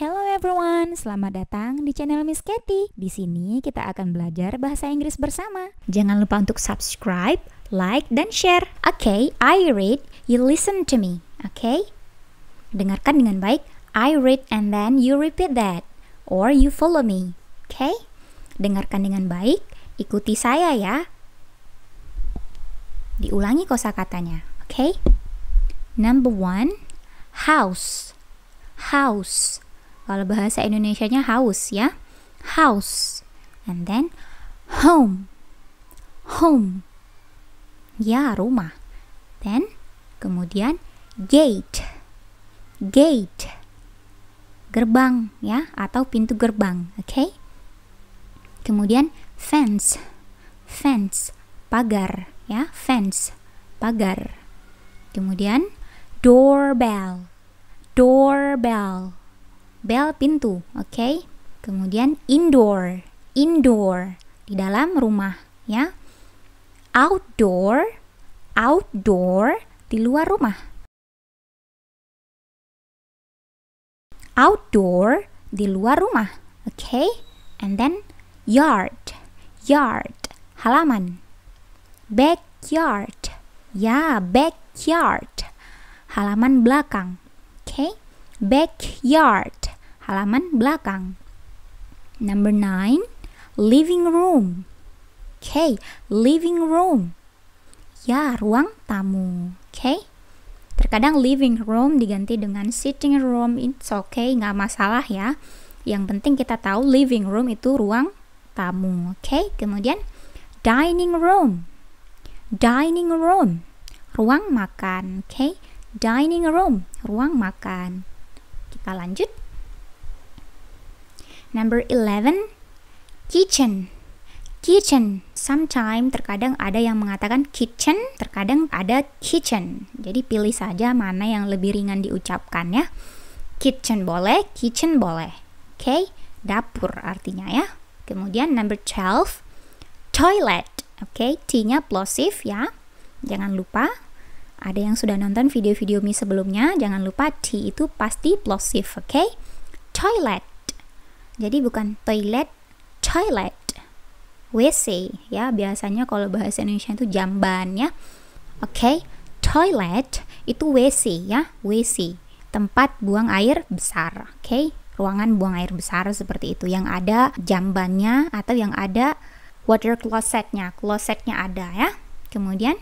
Hello everyone, selamat datang di channel Miss Katy. Di sini kita akan belajar bahasa Inggris bersama. Jangan lupa untuk subscribe, like, dan share. Oke, okay, I read, you listen to me. Oke? Okay? Dengarkan dengan baik. I read and then you repeat that or you follow me. Oke? Okay? Dengarkan dengan baik, ikuti saya ya. Diulangi kosakatanya. Oke? Okay? Number one, house. House. Kalau bahasa Indonesia-nya house ya. House. And then home. Home. Ya, rumah. Then kemudian gate. Gate. Gerbang ya atau pintu gerbang, oke? Okay? Kemudian fence. Fence, pagar ya, fence, pagar. Kemudian doorbell doorbell bell pintu oke okay? kemudian indoor indoor di dalam rumah ya outdoor outdoor di luar rumah outdoor di luar rumah oke okay? and then yard yard halaman backyard ya yeah, backyard halaman belakang. Okay? Backyard, halaman belakang. Number nine, living room. Okay, living room. Ya, ruang tamu. Okay? Terkadang living room diganti dengan sitting room, it's okay, nggak masalah ya. Yang penting kita tahu living room itu ruang tamu. Okay? Kemudian dining room. Dining room, ruang makan. Okay? dining room, ruang makan. Kita lanjut. Number 11, kitchen. Kitchen. Sometimes terkadang ada yang mengatakan kitchen, terkadang ada kitchen. Jadi pilih saja mana yang lebih ringan diucapkan ya. Kitchen boleh, kitchen boleh. Oke, okay? dapur artinya ya. Kemudian number 12, toilet. Oke, okay? T-nya plosif ya. Jangan lupa ada yang sudah nonton video-video Mi sebelumnya, jangan lupa T itu pasti plosif, oke? Okay? Toilet. Jadi bukan toilet, toilet. WC ya, biasanya kalau bahasa Indonesia itu jamban ya. Oke, okay? toilet itu WC ya, WC. Tempat buang air besar, oke? Okay? Ruangan buang air besar seperti itu yang ada jambannya atau yang ada water closetnya, closetnya ada ya. Kemudian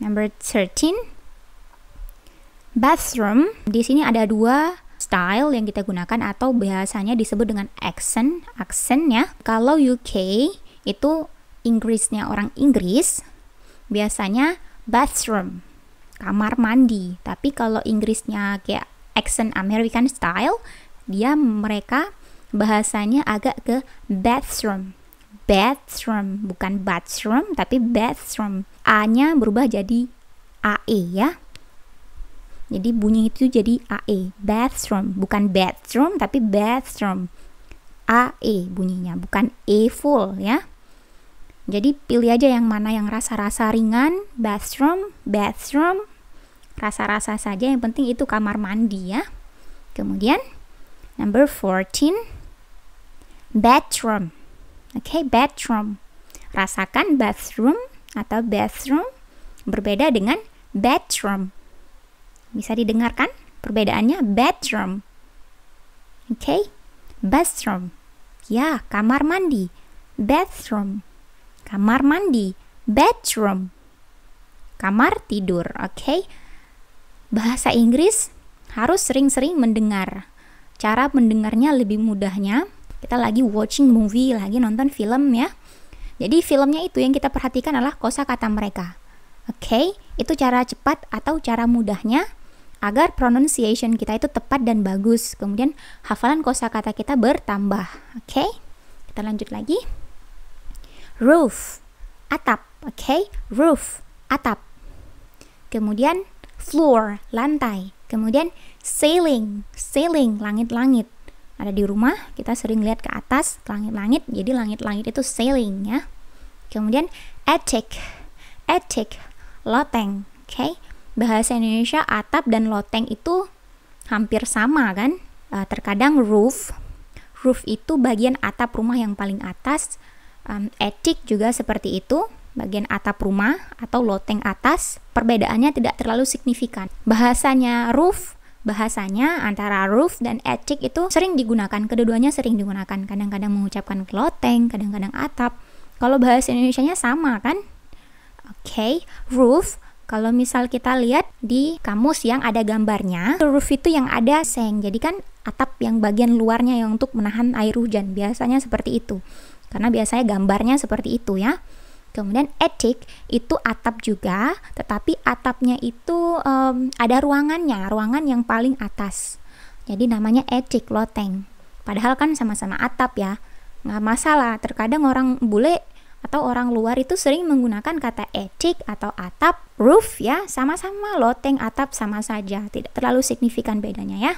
Number 13. Bathroom. Di sini ada dua style yang kita gunakan atau biasanya disebut dengan accent, accent ya. Kalau UK itu Inggrisnya orang Inggris, biasanya bathroom, kamar mandi. Tapi kalau Inggrisnya kayak accent American style, dia mereka bahasanya agak ke bathroom. Bathroom, bukan bathroom tapi bathroom. A-nya berubah jadi AE ya. Jadi bunyi itu jadi AE, bathroom, bukan bathroom tapi bathroom. AE bunyinya, bukan E full ya. Jadi pilih aja yang mana yang rasa-rasa ringan, bathroom, bathroom, rasa-rasa saja yang penting itu kamar mandi ya. Kemudian number 14 bathroom Oke, okay, bedroom. Rasakan bathroom atau bathroom berbeda dengan bedroom. Bisa didengarkan perbedaannya bedroom. Oke. Okay? Bathroom. Ya, kamar mandi. Bathroom. Kamar mandi. Bedroom. Kamar tidur, oke? Okay? Bahasa Inggris harus sering-sering mendengar. Cara mendengarnya lebih mudahnya kita lagi watching movie, lagi nonton film ya jadi filmnya itu yang kita perhatikan adalah kosa kata mereka. Oke, okay? itu cara cepat atau cara mudahnya agar pronunciation kita itu tepat dan bagus. Kemudian hafalan kosa kata kita bertambah. Oke. Okay? Kita lanjut lagi. Roof, atap. Oke, okay? roof, atap. Kemudian floor, lantai. Kemudian ceiling, ceiling, langit-langit ada di rumah kita sering lihat ke atas langit-langit jadi langit-langit itu sailing ya kemudian attic attic loteng oke okay? bahasa Indonesia atap dan loteng itu hampir sama kan uh, terkadang roof roof itu bagian atap rumah yang paling atas um, attic juga seperti itu bagian atap rumah atau loteng atas perbedaannya tidak terlalu signifikan bahasanya roof Bahasanya antara roof dan attic itu sering digunakan, kedua-duanya sering digunakan. Kadang-kadang mengucapkan loteng, kadang-kadang atap. Kalau bahasa Indonesia-nya sama kan? Oke, okay, roof kalau misal kita lihat di kamus yang ada gambarnya, roof itu yang ada seng. Jadi kan atap yang bagian luarnya yang untuk menahan air hujan. Biasanya seperti itu. Karena biasanya gambarnya seperti itu ya. Kemudian attic itu atap juga, tetapi atapnya itu um, ada ruangannya, ruangan yang paling atas. Jadi namanya attic loteng. Padahal kan sama-sama atap ya, nggak masalah. Terkadang orang bule atau orang luar itu sering menggunakan kata attic atau atap, roof ya, sama-sama loteng atap sama saja, tidak terlalu signifikan bedanya ya.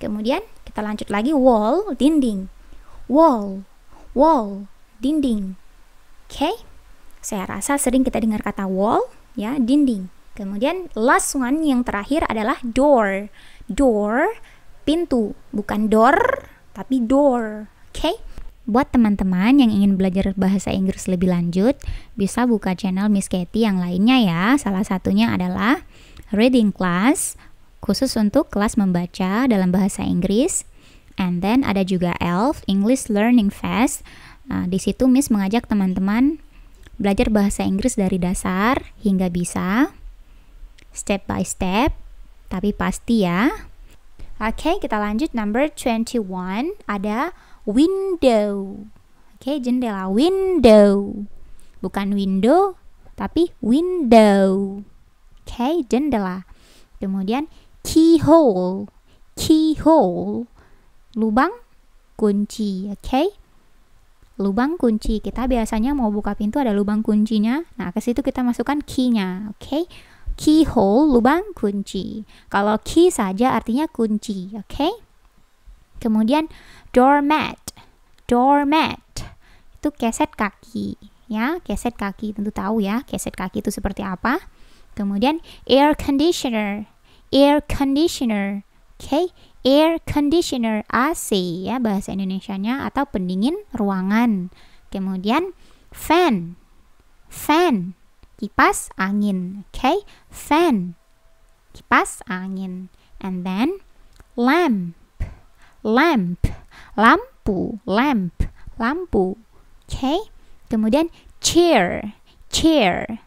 Kemudian kita lanjut lagi wall, dinding. Wall, wall, dinding. Oke. Okay? Saya rasa sering kita dengar kata wall, ya, dinding. Kemudian last one yang terakhir adalah door. Door, pintu, bukan door, tapi door. Oke? Okay? Buat teman-teman yang ingin belajar bahasa Inggris lebih lanjut, bisa buka channel Miss Katy yang lainnya ya. Salah satunya adalah Reading Class, khusus untuk kelas membaca dalam bahasa Inggris. And then ada juga ELF, English Learning Fest. Nah, di situ Miss mengajak teman-teman belajar bahasa Inggris dari dasar hingga bisa, step by step, tapi pasti ya. Oke, okay, kita lanjut number 21, ada window. Oke, okay, jendela window. Bukan window, tapi window. Oke, okay, jendela. Kemudian keyhole. Keyhole. Lubang kunci, oke? Okay? lubang kunci. Kita biasanya mau buka pintu ada lubang kuncinya. Nah, ke situ kita masukkan key oke? Okay? Keyhole, lubang kunci. Kalau key saja artinya kunci, oke? Okay? Kemudian doormat. Doormat itu keset kaki, ya. Keset kaki tentu tahu ya, keset kaki itu seperti apa. Kemudian air conditioner. Air conditioner, oke? Okay? air conditioner AC ya bahasa Indonesianya atau pendingin ruangan. Kemudian fan. Fan kipas angin, okay? Fan kipas angin. And then lamp. Lamp. Lampu, lamp, lampu. Okay? Kemudian chair. Chair.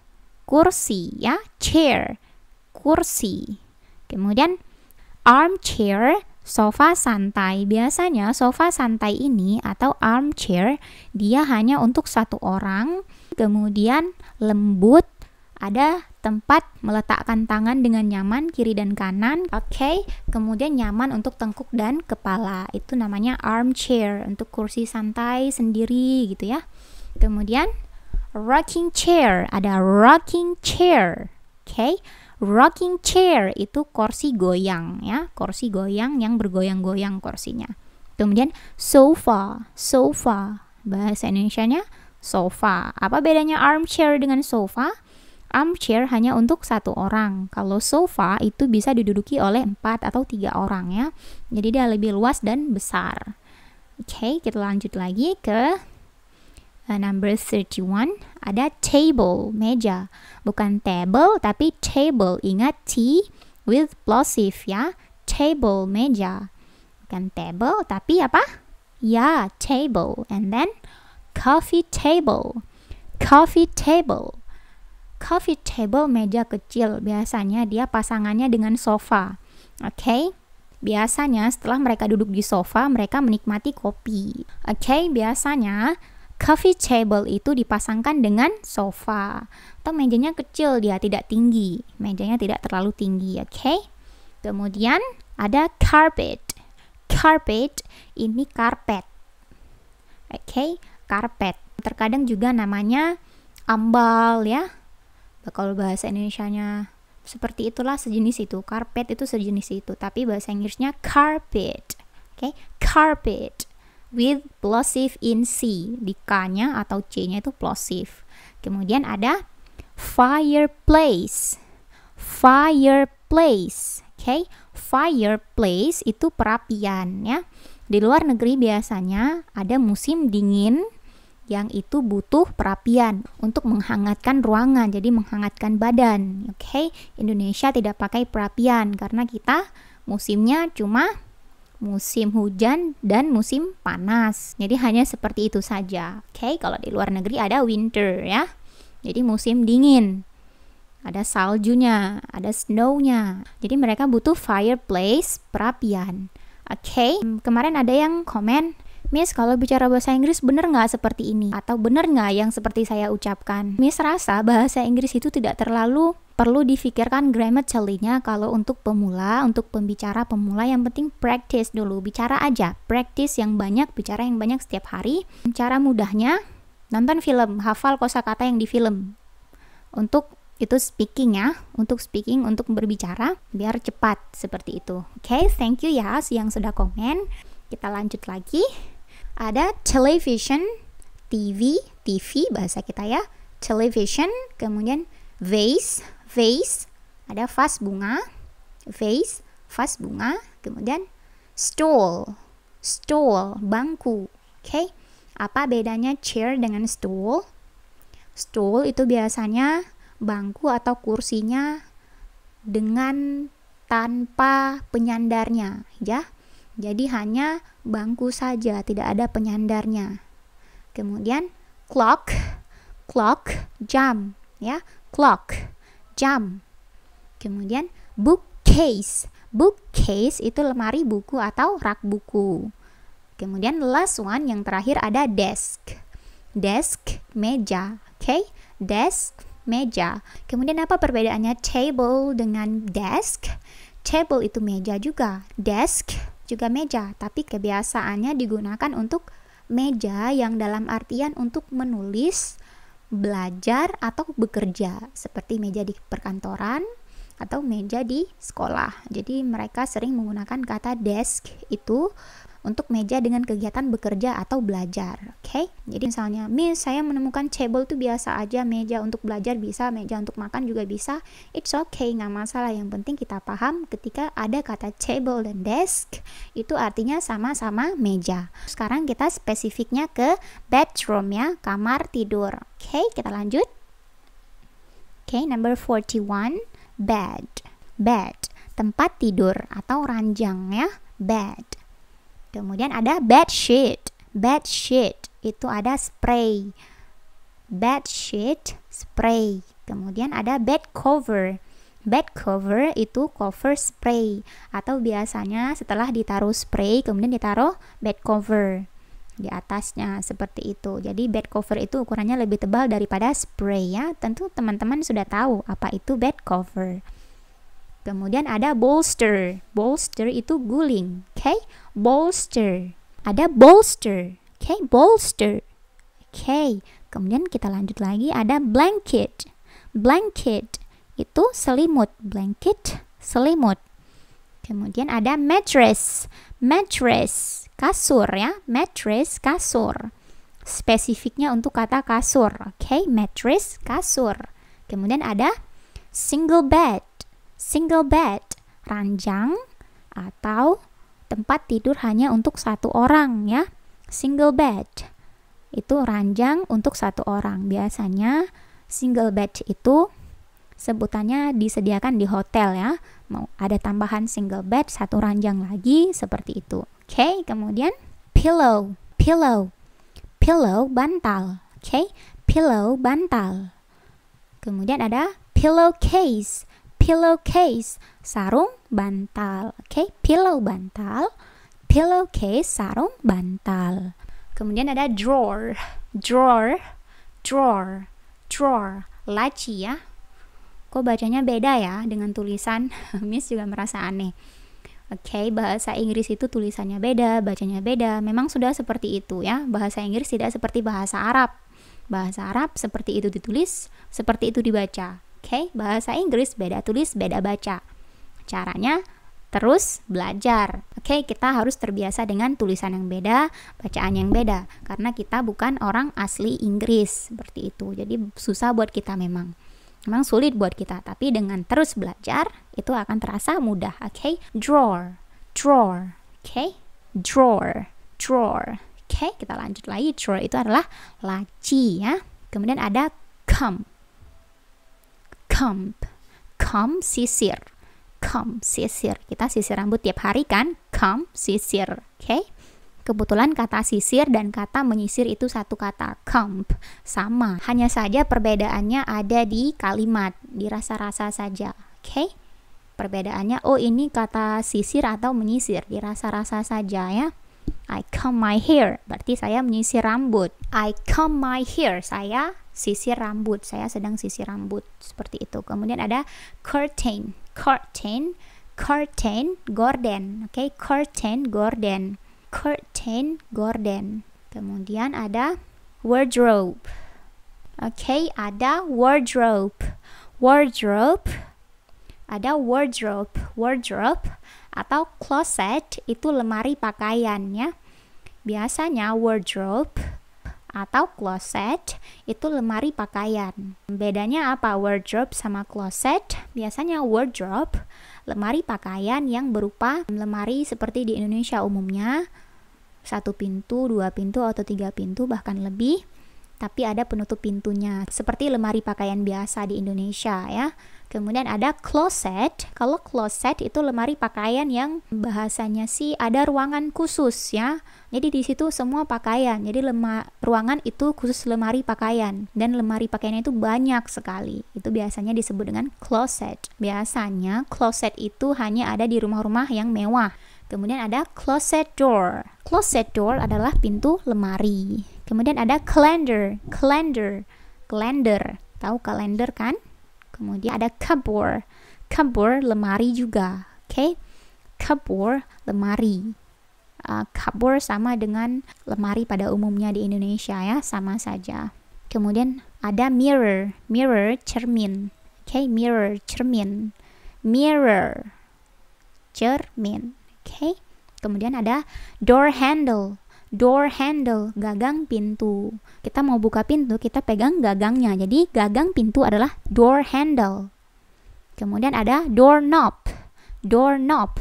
Kursi ya, chair. Kursi. Kemudian armchair sofa santai. Biasanya sofa santai ini atau armchair dia hanya untuk satu orang, kemudian lembut, ada tempat meletakkan tangan dengan nyaman kiri dan kanan. Oke, okay? kemudian nyaman untuk tengkuk dan kepala. Itu namanya armchair untuk kursi santai sendiri gitu ya. Kemudian rocking chair, ada rocking chair. Oke. Okay? Rocking chair itu kursi goyang ya, kursi goyang yang bergoyang-goyang kursinya. Kemudian sofa, sofa. Bahasa Indonesia nya sofa. Apa bedanya armchair dengan sofa? Armchair hanya untuk satu orang. Kalau sofa itu bisa diduduki oleh empat atau tiga orang ya. Jadi dia lebih luas dan besar. Oke, okay, kita lanjut lagi ke uh, number 31 ada table meja bukan table tapi table ingat T with plosive ya table meja bukan table tapi apa ya table and then coffee table coffee table coffee table meja kecil biasanya dia pasangannya dengan sofa oke okay? biasanya setelah mereka duduk di sofa mereka menikmati kopi oke okay? biasanya coffee table itu dipasangkan dengan sofa. Atau mejanya kecil dia tidak tinggi, mejanya tidak terlalu tinggi, oke? Okay? Kemudian ada carpet. Carpet ini karpet. Oke, okay? karpet. Terkadang juga namanya ambal ya. Kalau bahasa Indonesia-nya seperti itulah sejenis itu. Karpet itu sejenis itu, tapi bahasa Inggrisnya carpet. Oke, okay? carpet with plosive in C. Di K-nya atau C-nya itu plosive. Kemudian ada fireplace. Fireplace. Oke, okay? fireplace itu perapian ya. Di luar negeri biasanya ada musim dingin yang itu butuh perapian untuk menghangatkan ruangan, jadi menghangatkan badan. Oke, okay? Indonesia tidak pakai perapian karena kita musimnya cuma musim hujan dan musim panas. Jadi hanya seperti itu saja. Oke, okay? kalau di luar negeri ada winter ya. Jadi musim dingin. Ada saljunya, ada snownya. Jadi mereka butuh fireplace, perapian. Oke, okay? kemarin ada yang komen, Miss, kalau bicara bahasa Inggris bener nggak seperti ini? Atau bener nggak yang seperti saya ucapkan? Miss rasa bahasa Inggris itu tidak terlalu perlu difikirkan grammatically-nya kalau untuk pemula, untuk pembicara pemula yang penting practice dulu, bicara aja, practice yang banyak, bicara yang banyak setiap hari. Cara mudahnya nonton film, hafal kosakata yang di film. Untuk itu speaking ya, untuk speaking, untuk berbicara biar cepat seperti itu. Oke, okay, thank you ya yang sudah komen. Kita lanjut lagi. Ada television, TV, TV bahasa kita ya, television, kemudian vase vase, ada vas bunga, vase, vas bunga, kemudian stool, stool, bangku. Oke. Okay? Apa bedanya chair dengan stool? Stool itu biasanya bangku atau kursinya dengan tanpa penyandarnya, ya. Jadi hanya bangku saja, tidak ada penyandarnya. Kemudian clock, clock, jam, ya, clock jam. Kemudian bookcase. Bookcase itu lemari buku atau rak buku. Kemudian last one yang terakhir ada desk. Desk, meja. Oke, okay? desk, meja. Kemudian apa perbedaannya table dengan desk? Table itu meja juga, desk juga meja, tapi kebiasaannya digunakan untuk meja yang dalam artian untuk menulis belajar atau bekerja seperti meja di perkantoran atau meja di sekolah. Jadi mereka sering menggunakan kata desk itu untuk meja dengan kegiatan bekerja atau belajar. Oke, okay? jadi misalnya, Miss, saya menemukan table tuh biasa aja, meja untuk belajar bisa, meja untuk makan juga bisa. It's okay, nggak masalah. Yang penting kita paham ketika ada kata table dan desk, itu artinya sama-sama meja. Sekarang kita spesifiknya ke bedroom ya, kamar tidur. Oke, okay, kita lanjut. Oke, okay, number 41, bed. Bed, tempat tidur atau ranjang ya, bed Kemudian ada bed sheet. Bed sheet itu ada spray. Bed sheet, spray. Kemudian ada bed cover. Bed cover itu cover spray atau biasanya setelah ditaruh spray kemudian ditaruh bed cover di atasnya seperti itu. Jadi bed cover itu ukurannya lebih tebal daripada spray ya. Tentu teman-teman sudah tahu apa itu bed cover. Kemudian ada bolster. Bolster itu guling. Oke, okay? bolster. Ada bolster. Oke, okay? bolster. Oke. Okay. Kemudian kita lanjut lagi ada blanket. Blanket itu selimut. Blanket, selimut. Kemudian ada mattress. Mattress, kasur ya. Mattress, kasur. Spesifiknya untuk kata kasur. Oke, okay? mattress, kasur. Kemudian ada single bed single bed, ranjang atau tempat tidur hanya untuk satu orang ya. Single bed itu ranjang untuk satu orang. Biasanya single bed itu sebutannya disediakan di hotel ya. Mau ada tambahan single bed satu ranjang lagi seperti itu. Oke, okay, kemudian pillow, pillow. Pillow bantal. Oke, okay? pillow bantal. Kemudian ada pillow case pillowcase, sarung bantal. Oke, okay? pillow bantal, pillowcase, sarung bantal. Kemudian ada drawer, drawer, drawer, drawer, laci ya. Kok bacanya beda ya dengan tulisan? Miss juga merasa aneh. Oke, okay, bahasa Inggris itu tulisannya beda, bacanya beda. Memang sudah seperti itu ya. Bahasa Inggris tidak seperti bahasa Arab. Bahasa Arab seperti itu ditulis, seperti itu dibaca okay? bahasa Inggris beda tulis, beda baca. Caranya terus belajar. Oke, okay? kita harus terbiasa dengan tulisan yang beda, bacaan yang beda karena kita bukan orang asli Inggris seperti itu. Jadi susah buat kita memang. Memang sulit buat kita, tapi dengan terus belajar itu akan terasa mudah. Oke, okay? drawer, drawer, oke, okay? drawer, drawer. Oke, okay? kita lanjut lagi. Drawer itu adalah laci ya. Kemudian ada come comb comb sisir comb sisir kita sisir rambut tiap hari kan comb sisir oke okay? Kebetulan kata sisir dan kata menyisir itu satu kata, comb, sama. Hanya saja perbedaannya ada di kalimat, di rasa-rasa saja, oke? Okay? Perbedaannya, oh ini kata sisir atau menyisir, di rasa-rasa saja ya. I comb my hair, berarti saya menyisir rambut. I comb my hair, saya sisir rambut. Saya sedang sisir rambut seperti itu. Kemudian ada curtain, curtain, curtain, gorden. Oke, okay? curtain, gorden, curtain, gorden. Kemudian ada wardrobe. Oke, okay? ada wardrobe, wardrobe. Ada wardrobe, wardrobe atau closet itu lemari pakaiannya Biasanya wardrobe atau closet itu lemari pakaian. Bedanya apa wardrobe sama closet? Biasanya wardrobe lemari pakaian yang berupa lemari seperti di Indonesia umumnya satu pintu, dua pintu atau tiga pintu bahkan lebih tapi ada penutup pintunya seperti lemari pakaian biasa di Indonesia ya. Kemudian ada closet. Kalau closet itu lemari pakaian yang bahasanya sih ada ruangan khusus ya. Jadi di situ semua pakaian. Jadi lema, ruangan itu khusus lemari pakaian dan lemari pakaiannya itu banyak sekali. Itu biasanya disebut dengan closet. Biasanya closet itu hanya ada di rumah-rumah yang mewah. Kemudian ada closet door. Closet door adalah pintu lemari. Kemudian ada calendar, calendar, calendar. Tahu kalender kan? Kemudian ada cupboard. Cupboard lemari juga, oke? Okay? Cupboard lemari. Uh, ah, cupboard sama dengan lemari pada umumnya di Indonesia ya, sama saja. Kemudian ada mirror, mirror cermin. Oke, okay? mirror cermin. Mirror cermin. Oke. Okay? Kemudian ada door handle door handle, gagang pintu. Kita mau buka pintu, kita pegang gagangnya. Jadi gagang pintu adalah door handle. Kemudian ada door knob. Door knob.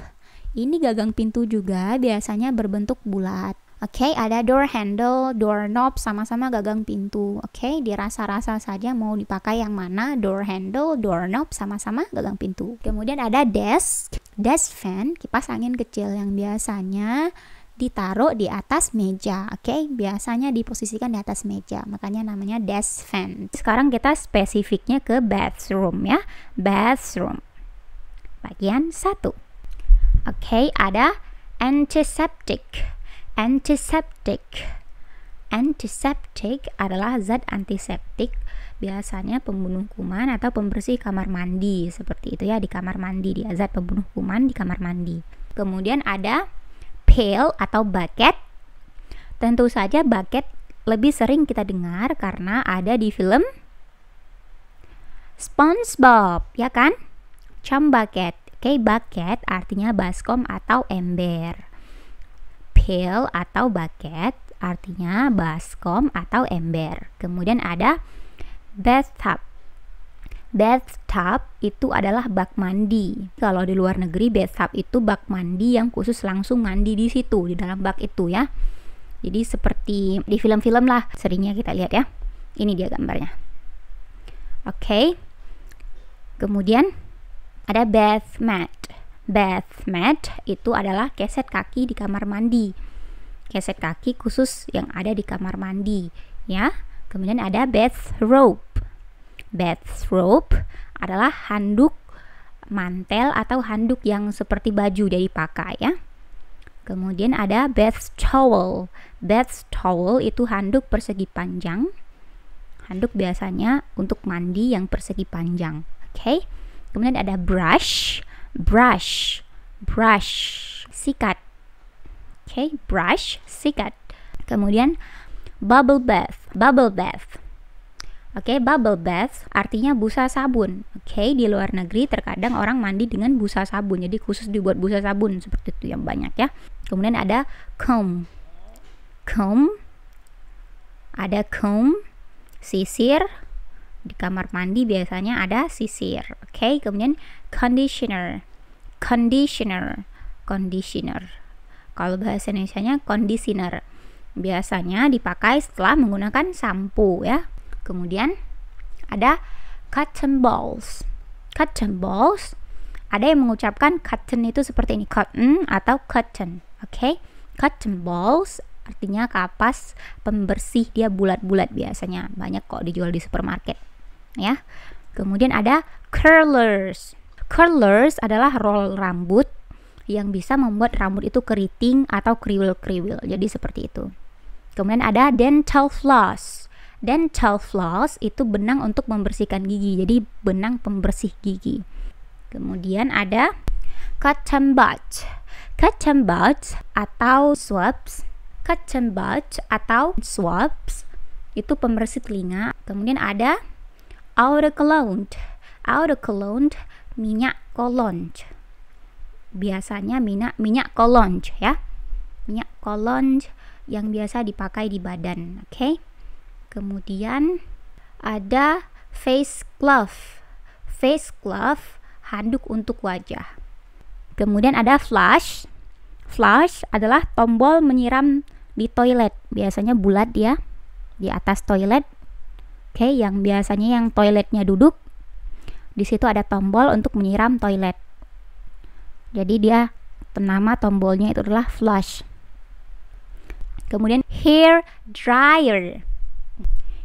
Ini gagang pintu juga biasanya berbentuk bulat. Oke, okay, ada door handle, door knob sama-sama gagang pintu. Oke, okay, dirasa-rasa saja mau dipakai yang mana, door handle, door knob sama-sama gagang pintu. Kemudian ada desk, desk fan, kipas angin kecil yang biasanya ditaruh di atas meja, oke? Okay? Biasanya diposisikan di atas meja, makanya namanya desk fan. Sekarang kita spesifiknya ke bathroom ya, bathroom. Bagian satu, oke? Okay, ada antiseptic, antiseptic. Antiseptic adalah zat antiseptik biasanya pembunuh kuman atau pembersih kamar mandi seperti itu ya di kamar mandi dia zat pembunuh kuman di kamar mandi. Kemudian ada pail atau bucket. Tentu saja bucket lebih sering kita dengar karena ada di film SpongeBob, ya kan? Chum bucket. Oke, okay, bucket artinya baskom atau ember. Pail atau bucket artinya baskom atau ember. Kemudian ada bathtub bathtub itu adalah bak mandi. Kalau di luar negeri bathtub itu bak mandi yang khusus langsung mandi di situ di dalam bak itu ya. Jadi seperti di film-film lah seringnya kita lihat ya. Ini dia gambarnya. Oke. Okay. Kemudian ada bath mat. Bath mat itu adalah keset kaki di kamar mandi. Keset kaki khusus yang ada di kamar mandi ya. Kemudian ada bath robe bathrobe adalah handuk mantel atau handuk yang seperti baju jadi pakai ya. Kemudian ada bath towel. Bath towel itu handuk persegi panjang. Handuk biasanya untuk mandi yang persegi panjang. Oke. Okay? Kemudian ada brush, brush, brush, sikat. Oke, okay? brush, sikat. Kemudian bubble bath, bubble bath Oke, okay, bubble bath artinya busa sabun. Oke, okay, di luar negeri terkadang orang mandi dengan busa sabun. Jadi khusus dibuat busa sabun seperti itu yang banyak ya. Kemudian ada comb. Comb ada comb, sisir. Di kamar mandi biasanya ada sisir. Oke, okay, kemudian conditioner. Conditioner. Conditioner. Kalau bahasa Indonesia-nya conditioner. Biasanya dipakai setelah menggunakan sampo ya Kemudian ada cotton balls. Cotton balls. Ada yang mengucapkan cotton itu seperti ini, cotton atau cotton. Oke, okay? cotton balls artinya kapas pembersih dia bulat-bulat biasanya banyak kok dijual di supermarket ya kemudian ada curlers curlers adalah roll rambut yang bisa membuat rambut itu keriting atau kriwil-kriwil jadi seperti itu kemudian ada dental floss dan floss itu benang untuk membersihkan gigi, jadi benang pembersih gigi. Kemudian ada cotton bud. Cotton bud atau swabs. Cotton bud atau swabs itu pembersih telinga. Kemudian ada outer cologne. outer cologne minyak cologne. Biasanya minyak minyak cologne ya. Minyak cologne yang biasa dipakai di badan, oke? Okay? Kemudian ada face cloth, Face cloth, handuk untuk wajah. Kemudian ada flush. Flush adalah tombol menyiram di toilet. Biasanya bulat dia ya, di atas toilet. Oke, yang biasanya yang toiletnya duduk. Di situ ada tombol untuk menyiram toilet. Jadi dia nama tombolnya itu adalah flush. Kemudian hair dryer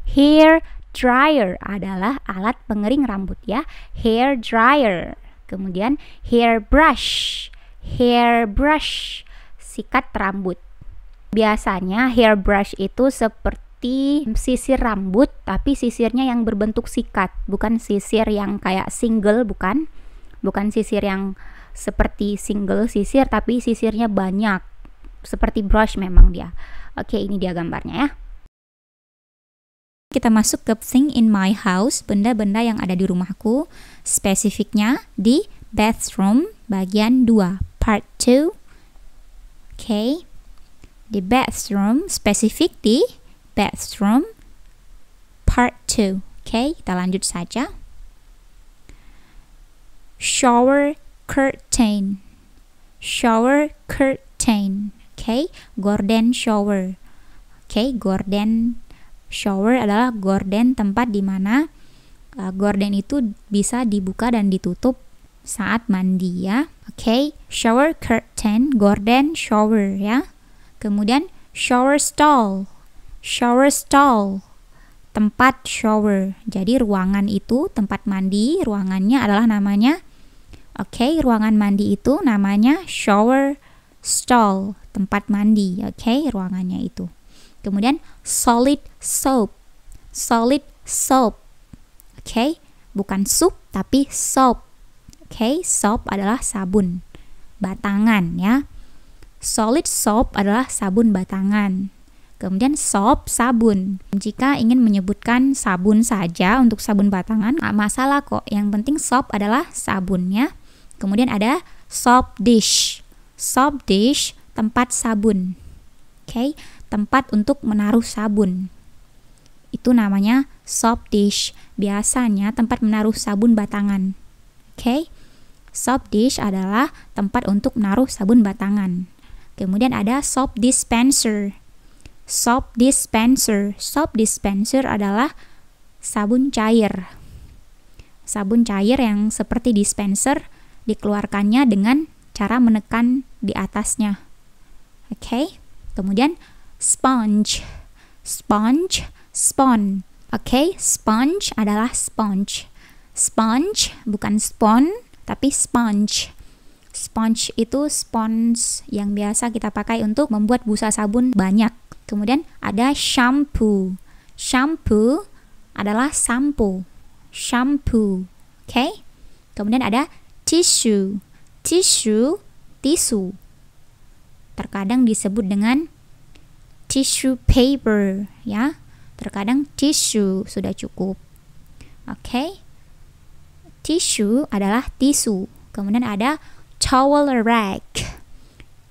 Hair dryer adalah alat pengering rambut ya. Hair dryer. Kemudian hair brush. Hair brush sikat rambut. Biasanya hair brush itu seperti sisir rambut tapi sisirnya yang berbentuk sikat, bukan sisir yang kayak single bukan. Bukan sisir yang seperti single sisir tapi sisirnya banyak. Seperti brush memang dia. Oke, ini dia gambarnya ya. Kita masuk ke thing in my house, benda-benda yang ada di rumahku, spesifiknya di bathroom bagian 2, part 2. Oke. Okay. Di bathroom spesifik di bathroom part 2. Oke, okay, kita lanjut saja. Shower curtain. Shower curtain. Oke, okay. gorden shower. Oke, okay, gorden Shower adalah gorden tempat di mana uh, gorden itu bisa dibuka dan ditutup saat mandi ya. Oke, okay. shower curtain, gorden shower ya. Kemudian shower stall. Shower stall tempat shower. Jadi ruangan itu tempat mandi, ruangannya adalah namanya Oke, okay, ruangan mandi itu namanya shower stall, tempat mandi. Oke, okay, ruangannya itu. Kemudian solid soap. Solid soap. Oke, okay? bukan sup tapi soap. Oke, okay? soap adalah sabun batangan ya. Solid soap adalah sabun batangan. Kemudian soap sabun. Jika ingin menyebutkan sabun saja untuk sabun batangan nggak masalah kok. Yang penting soap adalah sabunnya. Kemudian ada soap dish. Soap dish tempat sabun. Oke. Okay? tempat untuk menaruh sabun. Itu namanya soap dish. Biasanya tempat menaruh sabun batangan. Oke. Okay? Soap dish adalah tempat untuk menaruh sabun batangan. Kemudian ada soap dispenser. Soap dispenser. Soap dispenser adalah sabun cair. Sabun cair yang seperti dispenser dikeluarkannya dengan cara menekan di atasnya. Oke. Okay? Kemudian sponge sponge spon oke okay? sponge adalah sponge sponge bukan spawn tapi sponge sponge itu spons yang biasa kita pakai untuk membuat busa sabun banyak kemudian ada shampoo shampoo adalah sampo shampoo oke okay? kemudian ada tissue tissue tisu terkadang disebut dengan tissue paper ya. Terkadang tissue sudah cukup. Oke. Okay? Tissue adalah tisu. Kemudian ada towel rack.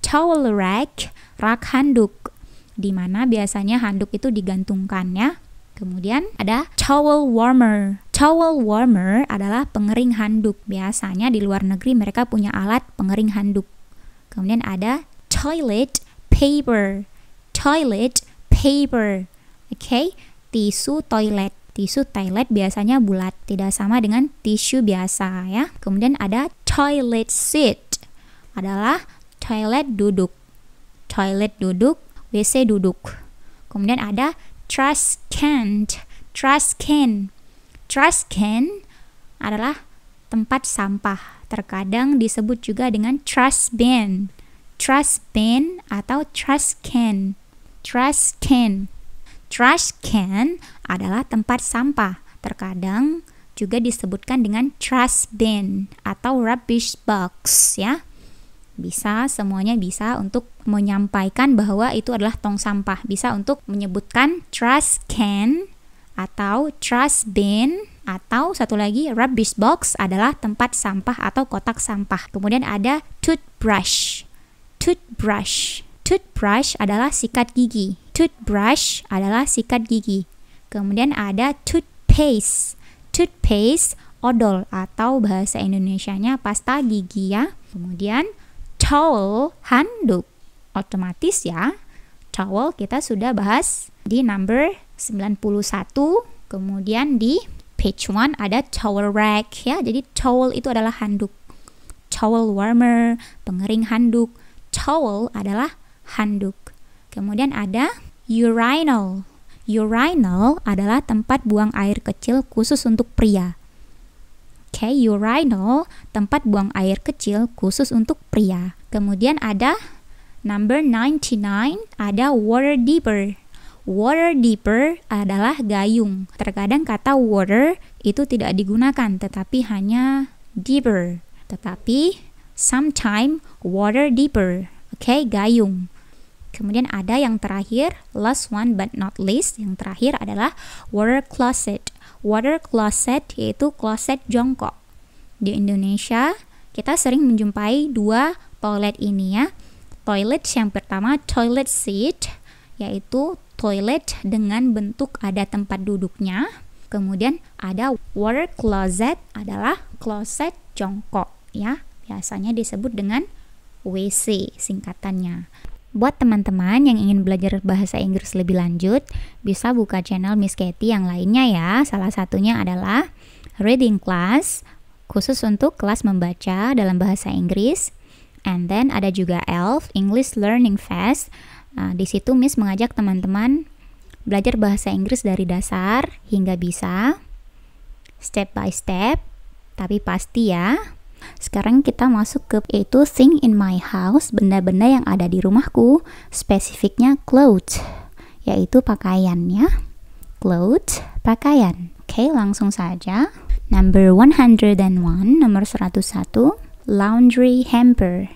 Towel rack, rak handuk di mana biasanya handuk itu digantungkan ya. Kemudian ada towel warmer. Towel warmer adalah pengering handuk. Biasanya di luar negeri mereka punya alat pengering handuk. Kemudian ada toilet paper toilet paper. Oke, okay? tisu toilet. Tisu toilet biasanya bulat, tidak sama dengan tisu biasa ya. Kemudian ada toilet seat. Adalah toilet duduk. Toilet duduk, WC duduk. Kemudian ada trash can. Trash can. Trash can adalah tempat sampah. Terkadang disebut juga dengan trash bin. Trash bin atau trash can trash can. Trash can adalah tempat sampah. Terkadang juga disebutkan dengan trash bin atau rubbish box ya. Bisa semuanya bisa untuk menyampaikan bahwa itu adalah tong sampah. Bisa untuk menyebutkan trash can atau trash bin atau satu lagi rubbish box adalah tempat sampah atau kotak sampah. Kemudian ada toothbrush. Toothbrush Toothbrush adalah sikat gigi. Toothbrush adalah sikat gigi. Kemudian ada toothpaste. Toothpaste odol atau bahasa Indonesianya pasta gigi ya. Kemudian towel handuk. Otomatis ya. Towel kita sudah bahas di number 91. Kemudian di page 1 ada towel rack ya. Jadi towel itu adalah handuk. Towel warmer, pengering handuk. Towel adalah handuk. Kemudian ada urinal. Urinal adalah tempat buang air kecil khusus untuk pria. Oke, okay, urinal tempat buang air kecil khusus untuk pria. Kemudian ada number 99 ada water deeper. Water deeper adalah gayung. Terkadang kata water itu tidak digunakan tetapi hanya dipper. Tetapi sometime water deeper. Oke, okay, gayung. Kemudian ada yang terakhir, last one but not least, yang terakhir adalah water closet. Water closet yaitu closet jongkok. Di Indonesia, kita sering menjumpai dua toilet ini ya. Toilet yang pertama toilet seat yaitu toilet dengan bentuk ada tempat duduknya. Kemudian ada water closet adalah closet jongkok ya. Biasanya disebut dengan WC singkatannya. Buat teman-teman yang ingin belajar bahasa Inggris lebih lanjut, bisa buka channel Miss Katy yang lainnya ya. Salah satunya adalah Reading Class, khusus untuk kelas membaca dalam bahasa Inggris. And then ada juga ELF, English Learning Fest. Nah, di situ Miss mengajak teman-teman belajar bahasa Inggris dari dasar hingga bisa, step by step, tapi pasti ya. Sekarang kita masuk ke yaitu thing in my house, benda-benda yang ada di rumahku, spesifiknya clothes, yaitu pakaiannya. Clothes, pakaian. Oke, langsung saja. Number 101, nomor 101, laundry hamper.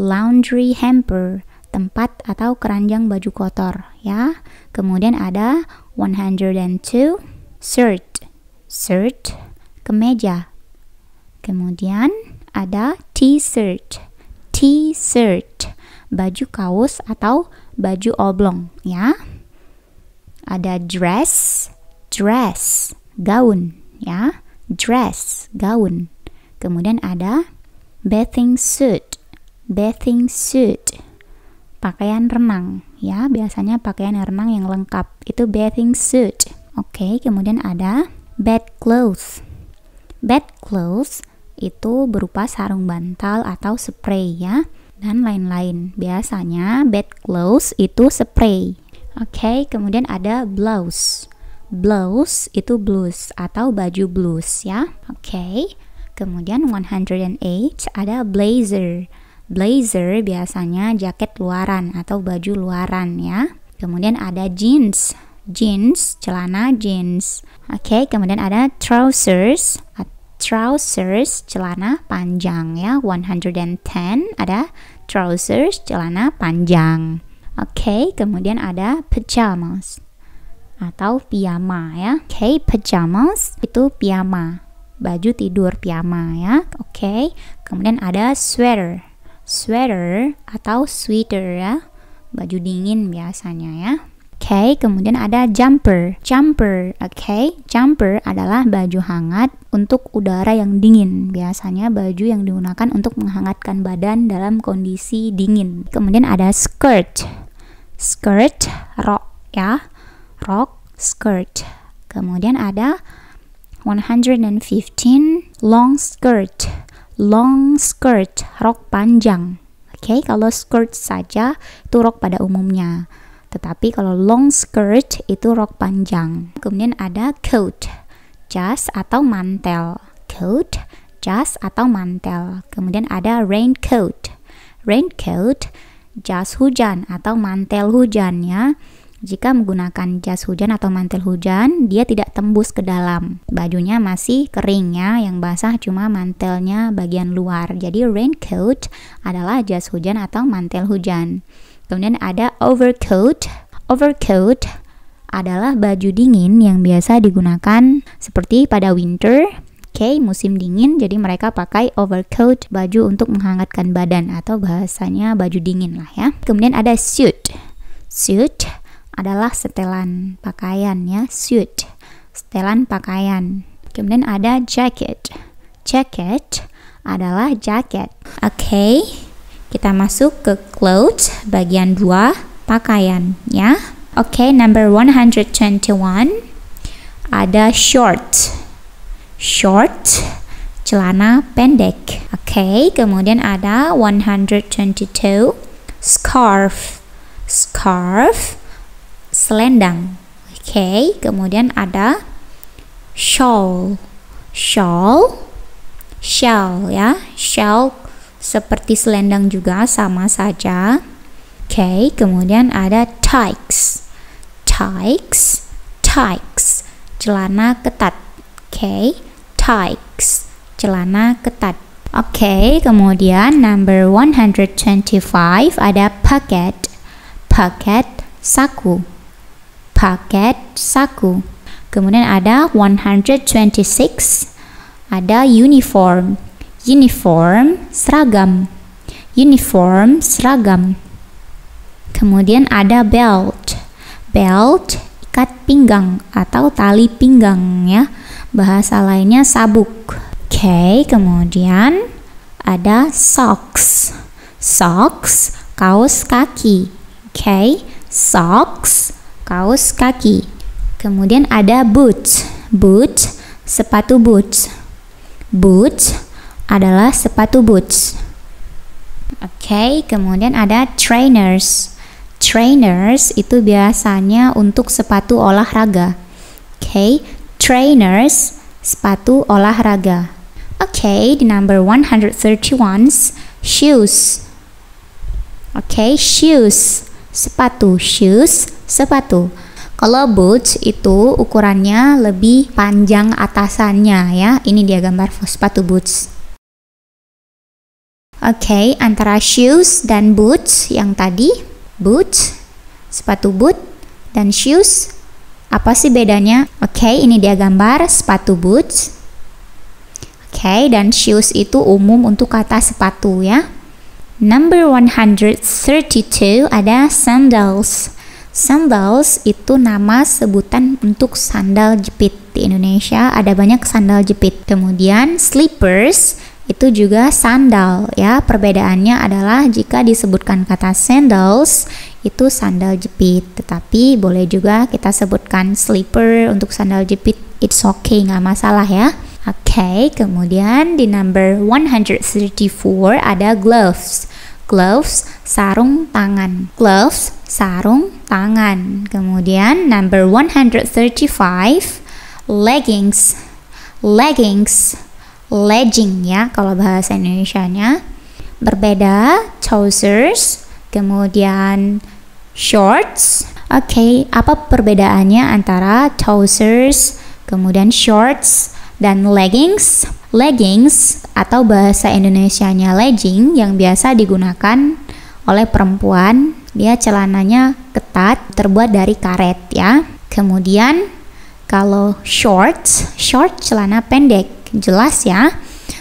Laundry hamper, tempat atau keranjang baju kotor ya. Kemudian ada 102, shirt. Shirt, kemeja Kemudian ada t-shirt. T-shirt, baju kaos atau baju oblong ya. Ada dress, dress, gaun ya. Dress, gaun. Kemudian ada bathing suit. Bathing suit. Pakaian renang ya, biasanya pakaian renang yang lengkap. Itu bathing suit. Oke, kemudian ada bed clothes. Bed clothes itu berupa sarung bantal atau spray ya dan lain-lain. Biasanya bed clothes itu spray. Oke, okay, kemudian ada blouse. Blouse itu blues atau baju blues ya. Oke. Okay. Kemudian 108 ada blazer. Blazer biasanya jaket luaran atau baju luaran ya. Kemudian ada jeans jeans, celana jeans. Oke, okay, kemudian ada trousers trousers celana panjang ya 110 ada trousers celana panjang oke okay, kemudian ada pajamas atau piyama ya oke okay, pajamas itu piyama baju tidur piyama ya oke okay. kemudian ada sweater sweater atau sweater ya baju dingin biasanya ya Okay, kemudian ada jumper. Jumper, okay. Jumper adalah baju hangat untuk udara yang dingin. Biasanya baju yang digunakan untuk menghangatkan badan dalam kondisi dingin. Kemudian ada skirt. Skirt, rok ya. Rok, skirt. Kemudian ada 115 long skirt. Long skirt, rok panjang. Oke, okay, kalau skirt saja itu rok pada umumnya. Tetapi kalau long skirt itu rok panjang. Kemudian ada coat, jas atau mantel. Coat, jas atau mantel. Kemudian ada raincoat. Raincoat, jas hujan atau mantel hujan ya. Jika menggunakan jas hujan atau mantel hujan, dia tidak tembus ke dalam. Bajunya masih kering ya, yang basah cuma mantelnya bagian luar. Jadi raincoat adalah jas hujan atau mantel hujan. Kemudian ada overcoat. Overcoat adalah baju dingin yang biasa digunakan seperti pada winter, oke, okay, musim dingin. Jadi mereka pakai overcoat, baju untuk menghangatkan badan atau bahasanya baju dingin lah ya. Kemudian ada suit. Suit adalah setelan pakaian ya, suit. Setelan pakaian. Kemudian ada jacket. Jacket adalah jaket. Oke. Okay. Kita masuk ke clothes bagian 2 pakaian ya. Oke, okay, number 121 ada short. Short celana pendek. Oke, okay, kemudian ada 122 scarf. Scarf selendang. Oke, okay, kemudian ada shawl. Shawl shawl ya, shawl seperti selendang juga sama saja. Oke, okay, kemudian ada tights. Tights, tights, celana ketat. Oke, okay, tights, celana ketat. Oke, okay, kemudian number 125 ada paket. Paket saku. Paket saku. Kemudian ada 126 ada uniform uniform seragam uniform seragam kemudian ada belt belt ikat pinggang atau tali pinggang ya bahasa lainnya sabuk oke okay, kemudian ada socks socks kaos kaki oke okay, socks kaos kaki kemudian ada boots boots sepatu boots boots adalah sepatu boots. Oke, okay, kemudian ada trainers. Trainers itu biasanya untuk sepatu olahraga. Oke, okay, trainers sepatu olahraga. Oke, okay, di number s shoes. Oke, okay, shoes sepatu shoes sepatu. Kalau boots itu ukurannya lebih panjang atasannya ya. Ini dia gambar sepatu boots. Oke, okay, antara shoes dan boots yang tadi, boots, sepatu boot, dan shoes, apa sih bedanya? Oke, okay, ini dia gambar sepatu boots. Oke, okay, dan shoes itu umum untuk kata sepatu ya. Number 132 ada sandals. Sandals itu nama sebutan untuk sandal jepit. Di Indonesia ada banyak sandal jepit. Kemudian slippers itu juga sandal ya. Perbedaannya adalah jika disebutkan kata sandals itu sandal jepit, tetapi boleh juga kita sebutkan slipper untuk sandal jepit. It's okay, nggak masalah ya. Oke, okay, kemudian di number 134 ada gloves. Gloves, sarung tangan. Gloves, sarung tangan. Kemudian number 135 leggings. Leggings legging ya kalau bahasa Indonesia-nya berbeda trousers kemudian shorts oke okay, apa perbedaannya antara trousers kemudian shorts dan leggings leggings atau bahasa Indonesia-nya legging yang biasa digunakan oleh perempuan dia celananya ketat terbuat dari karet ya kemudian kalau shorts shorts celana pendek Jelas ya?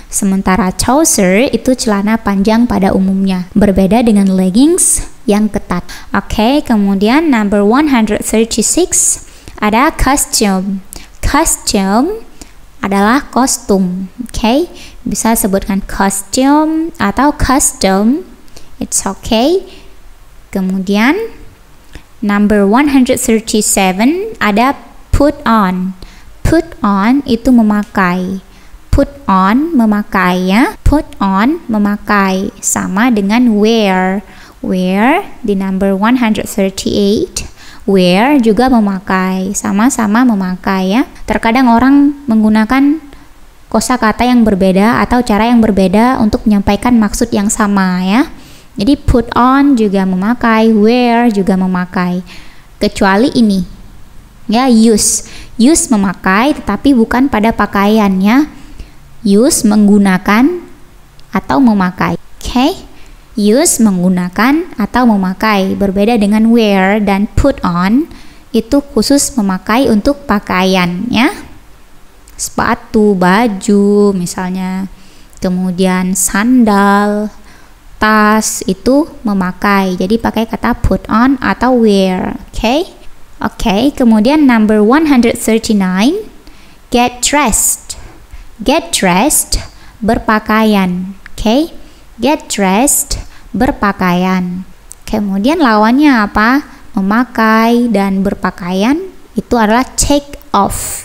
Sementara trouser itu celana panjang pada umumnya, berbeda dengan leggings yang ketat. Oke, okay, kemudian number 136 ada costume. Costume adalah kostum. Oke, okay? bisa sebutkan costume atau custom. It's okay. Kemudian number 137 ada put on. Put on itu memakai put on memakai ya put on memakai sama dengan wear wear di number 138 wear juga memakai sama-sama memakai ya terkadang orang menggunakan kosakata yang berbeda atau cara yang berbeda untuk menyampaikan maksud yang sama ya jadi put on juga memakai wear juga memakai kecuali ini ya use use memakai tetapi bukan pada pakaiannya use menggunakan atau memakai. Oke? Okay? Use menggunakan atau memakai berbeda dengan wear dan put on itu khusus memakai untuk pakaian ya. Sepatu, baju misalnya. Kemudian sandal, tas itu memakai. Jadi pakai kata put on atau wear, oke? Okay? Oke, okay, kemudian number 139 get dressed Get dressed, berpakaian. Oke, okay? get dressed, berpakaian. Kemudian lawannya apa? Memakai dan berpakaian itu adalah take off.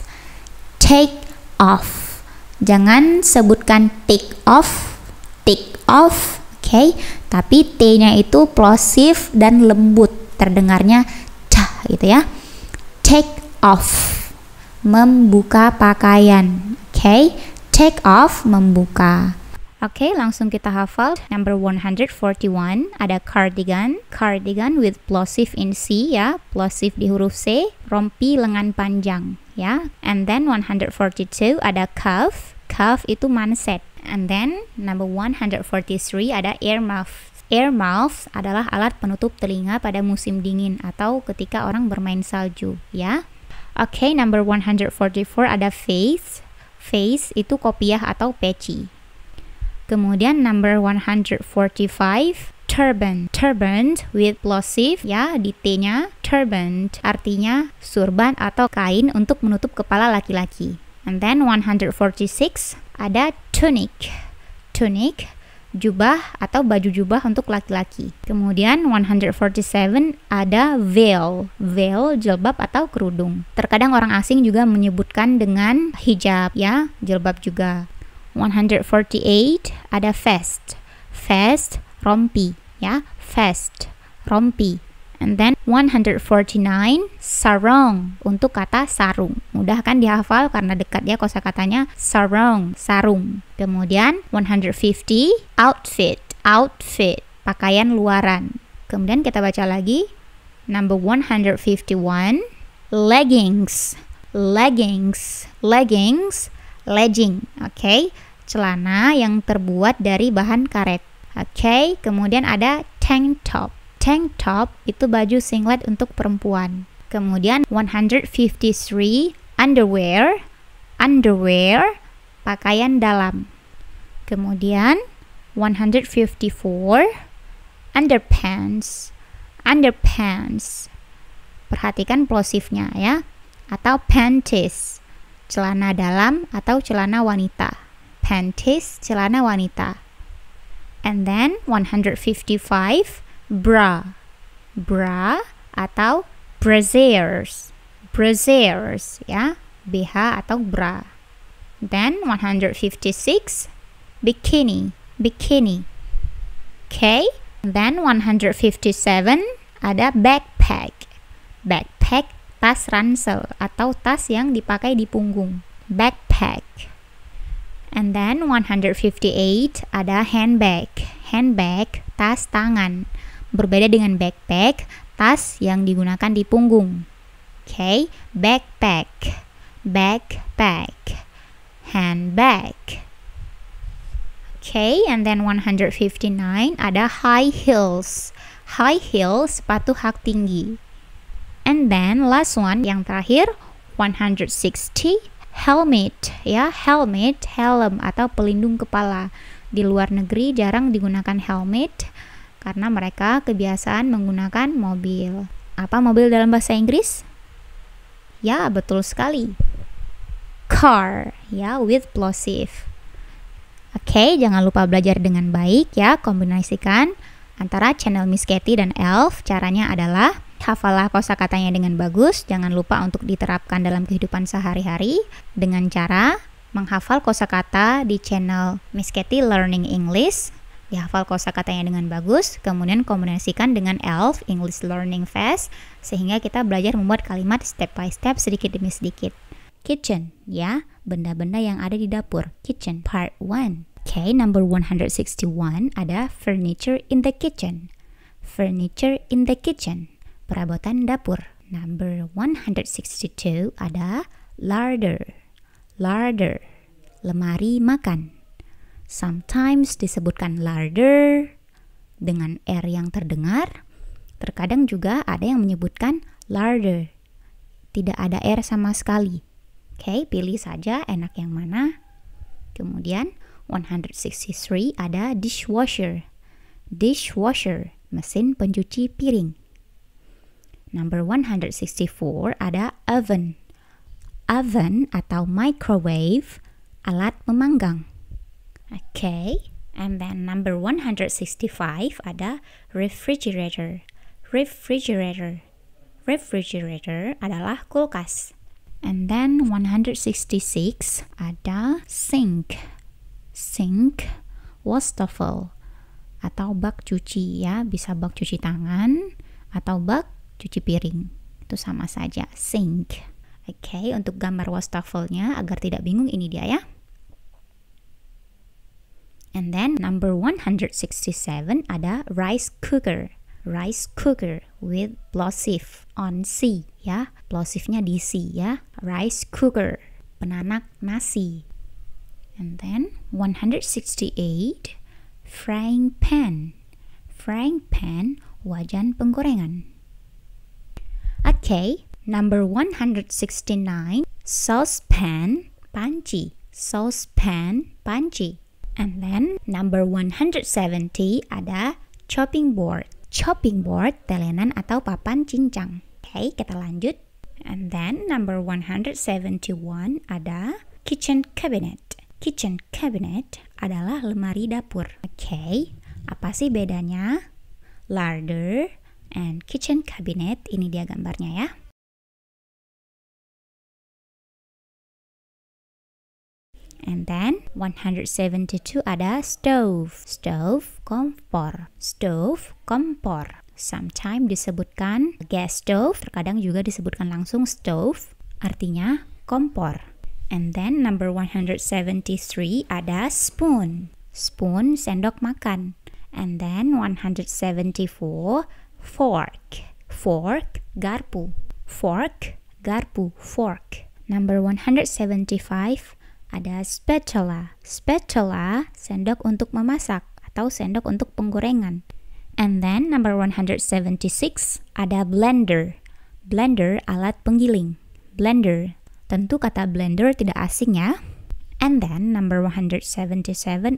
Take off. Jangan sebutkan take off, take off, oke? Okay? Tapi T-nya itu plosif dan lembut, terdengarnya cah gitu ya. Take off. Membuka pakaian. Okay, take off membuka. Oke, okay, langsung kita hafal. Number 141 ada cardigan, cardigan with plosive in C ya, plosive di huruf C, rompi lengan panjang ya. And then 142 ada cuff, cuff itu manset. And then number 143 ada earmuff. Earmuffs adalah alat penutup telinga pada musim dingin atau ketika orang bermain salju ya. Oke, okay, number 144 ada face, face itu kopiah atau peci. Kemudian number 145 turban. Turban with plosive ya di T-nya turban artinya surban atau kain untuk menutup kepala laki-laki. And then 146 ada tunic. Tunic jubah atau baju jubah untuk laki-laki. Kemudian 147 ada veil, veil jilbab atau kerudung. Terkadang orang asing juga menyebutkan dengan hijab ya, jilbab juga. 148 ada vest. Vest rompi ya, vest rompi. And then 149 sarong untuk kata sarung. Mudah kan dihafal karena dekat ya kosakatanya sarong, sarung. Kemudian 150 outfit, outfit, pakaian luaran. Kemudian kita baca lagi number 151 leggings, leggings, leggings, legging. Oke, okay? celana yang terbuat dari bahan karet. Oke, okay? kemudian ada tank top tank top itu baju singlet untuk perempuan. Kemudian 153 underwear, underwear pakaian dalam. Kemudian 154 underpants, underpants. Perhatikan plosifnya ya atau panties, celana dalam atau celana wanita. Panties celana wanita. And then 155 bra, bra atau braziers, braziers ya, BH atau bra. Then 156 bikini, bikini. Okay, then 157 ada backpack. Backpack tas ransel atau tas yang dipakai di punggung. Backpack. And then 158 ada handbag. Handbag tas tangan Berbeda dengan backpack, tas yang digunakan di punggung. Oke, okay? backpack, backpack, handbag. Oke, okay, and then 159 ada high heels. High heels sepatu hak tinggi. And then last one yang terakhir 160 helmet ya, helmet, helm atau pelindung kepala. Di luar negeri jarang digunakan helmet karena mereka kebiasaan menggunakan mobil. Apa mobil dalam bahasa Inggris? Ya, betul sekali. Car, ya, with plosive. Oke, jangan lupa belajar dengan baik ya, kombinasikan antara channel Miss Katie dan Elf. Caranya adalah hafalah katanya dengan bagus, jangan lupa untuk diterapkan dalam kehidupan sehari-hari dengan cara menghafal kosakata di channel Miss Katie Learning English dihafal kosakatanya dengan bagus, kemudian kombinasikan dengan ELF (English Learning Fest sehingga kita belajar membuat kalimat step by step sedikit demi sedikit. Kitchen, ya, benda-benda yang ada di dapur. Kitchen part 1. Okay, number 161 ada furniture in the kitchen. Furniture in the kitchen, perabotan dapur. Number 162 ada larder. Larder, lemari makan. Sometimes disebutkan larder dengan R yang terdengar. Terkadang juga ada yang menyebutkan larder. Tidak ada R sama sekali. Oke, okay, pilih saja enak yang mana. Kemudian 163 ada dishwasher. Dishwasher, mesin pencuci piring. Number 164 ada oven. Oven atau microwave, alat memanggang. Okay, and then number 165 ada refrigerator. Refrigerator. Refrigerator adalah kulkas. And then 166 ada sink. Sink, wastafel atau bak cuci ya, bisa bak cuci tangan atau bak cuci piring. Itu sama saja, sink. Oke, okay, untuk gambar wastafelnya agar tidak bingung ini dia ya. And then number 167 ada rice cooker. Rice cooker with plosif on C ya. Plosifnya di C ya. Rice cooker, penanak nasi. And then 168 frying pan. Frying pan, wajan penggorengan. Okay, number 169 saucepan panci. Saucepan panci. And then number 170 ada chopping board. Chopping board, telenan atau papan cincang. Oke, okay, kita lanjut. And then number 171 ada kitchen cabinet. Kitchen cabinet adalah lemari dapur. Oke, okay, apa sih bedanya? Larder and kitchen cabinet, ini dia gambarnya ya. And then 172 ada stove, stove, kompor, stove, kompor. Sometimes disebutkan gas stove, terkadang juga disebutkan langsung stove, artinya kompor. And then number 173 ada spoon, spoon sendok makan. And then 174 fork, fork garpu, fork garpu, fork. Number 175 ada spatula. Spatula, sendok untuk memasak atau sendok untuk penggorengan. And then number 176 ada blender. Blender alat penggiling. Blender. Tentu kata blender tidak asing ya. And then number 177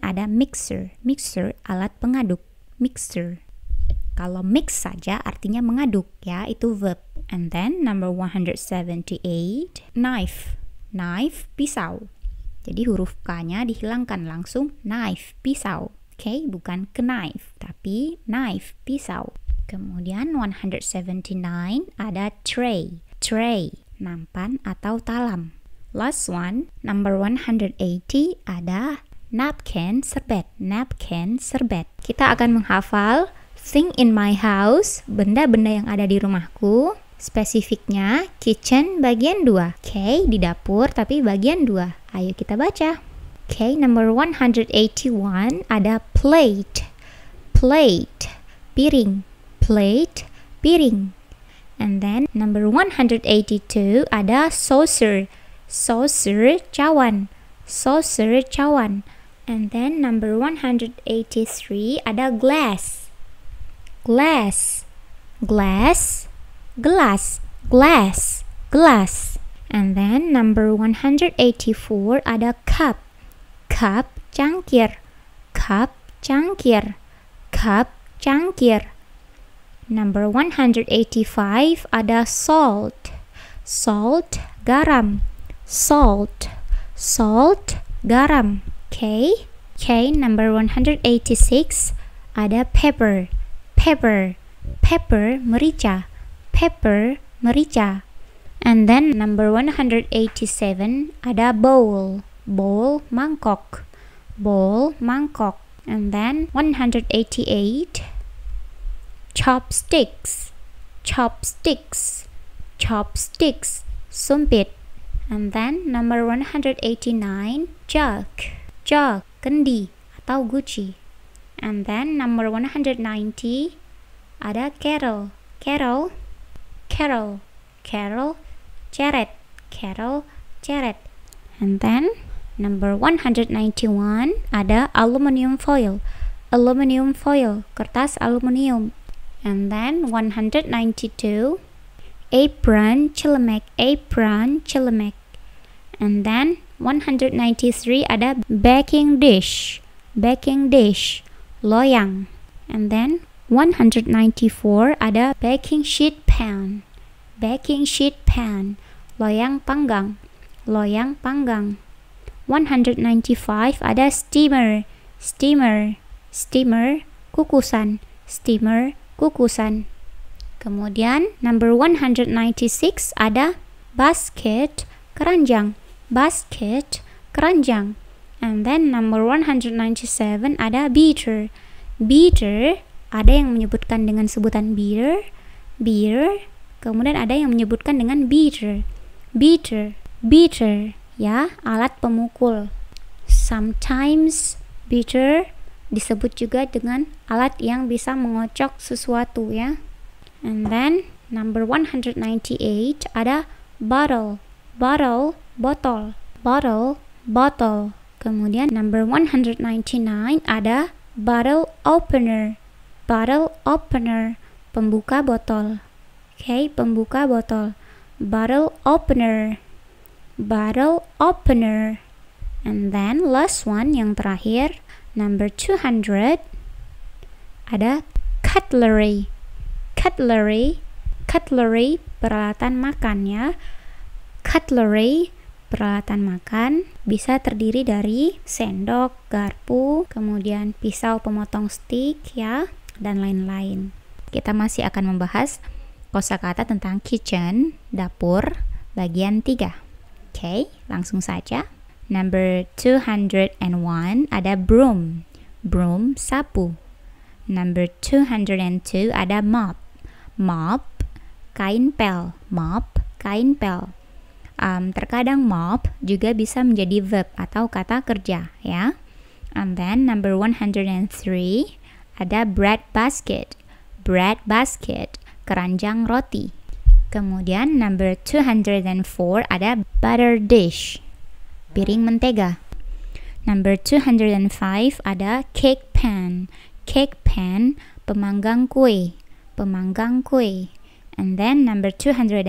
ada mixer. Mixer alat pengaduk. Mixer. Kalau mix saja artinya mengaduk ya, itu verb. And then number 178, knife. Knife pisau. Jadi huruf K-nya dihilangkan langsung knife, pisau. Oke, okay? bukan knife, tapi knife, pisau. Kemudian 179 ada tray, tray, nampan atau talam. Last one, number 180 ada napkin, serbet, napkin, serbet. Kita akan menghafal thing in my house, benda-benda yang ada di rumahku. Spesifiknya kitchen bagian 2. K di dapur tapi bagian 2. Ayo kita baca. K number 181 ada plate. Plate piring. Plate piring. And then number 182 ada saucer. Saucer cawan. Saucer cawan. And then number 183 ada glass. Glass. Glass glass, glass, glass. And then number 184 ada cup. Cup cangkir, cup cangkir, cup cangkir. Number 185 ada salt. Salt garam, salt, salt garam. Okay. Okay, number 186 ada pepper, pepper, pepper merica pepper, merica. And then number 187 ada bowl, bowl mangkok, bowl mangkok. And then 188 chopsticks, chopsticks, chopsticks, sumpit. And then number 189 jug, jug, kendi atau guci. And then number 190 ada kettle, kettle Carol, Carol, Jared, Carol, Jared. And then number 191 ada aluminium foil, aluminium foil, kertas aluminium. And then 192 apron, chilemek, apron, chilemek, And then 193 ada baking dish, baking dish, loyang. And then 194 ada baking sheet pan. Baking sheet pan, loyang panggang, loyang panggang. 195 ada steamer, steamer, steamer, kukusan, steamer, kukusan. Kemudian number 196 ada basket, keranjang, basket, keranjang. And then number 197 ada beater, beater, ada yang menyebutkan dengan sebutan beer, beer, kemudian ada yang menyebutkan dengan beater, beater, beater, ya, alat pemukul. Sometimes beater disebut juga dengan alat yang bisa mengocok sesuatu ya. And then number 198 ada bottle, bottle, botol, bottle, botol. Kemudian number 199 ada bottle opener, bottle opener, pembuka botol. Okay, pembuka botol. Bottle opener. Bottle opener. And then last one yang terakhir, number 200 ada cutlery. Cutlery, cutlery peralatan makan ya. Cutlery peralatan makan bisa terdiri dari sendok, garpu, kemudian pisau pemotong stik ya, dan lain-lain. Kita masih akan membahas kosakata tentang kitchen, dapur, bagian 3. Oke, okay, langsung saja. Number 201 ada broom. Broom sapu. Number 202 ada mop. Mop kain pel, mop kain pel. Um, terkadang mop juga bisa menjadi verb atau kata kerja ya. And then number 103 ada bread basket, bread basket, keranjang roti. Kemudian number 204 ada butter dish, piring mentega. Number 205 ada cake pan, cake pan, pemanggang kue, pemanggang kue. And then number 206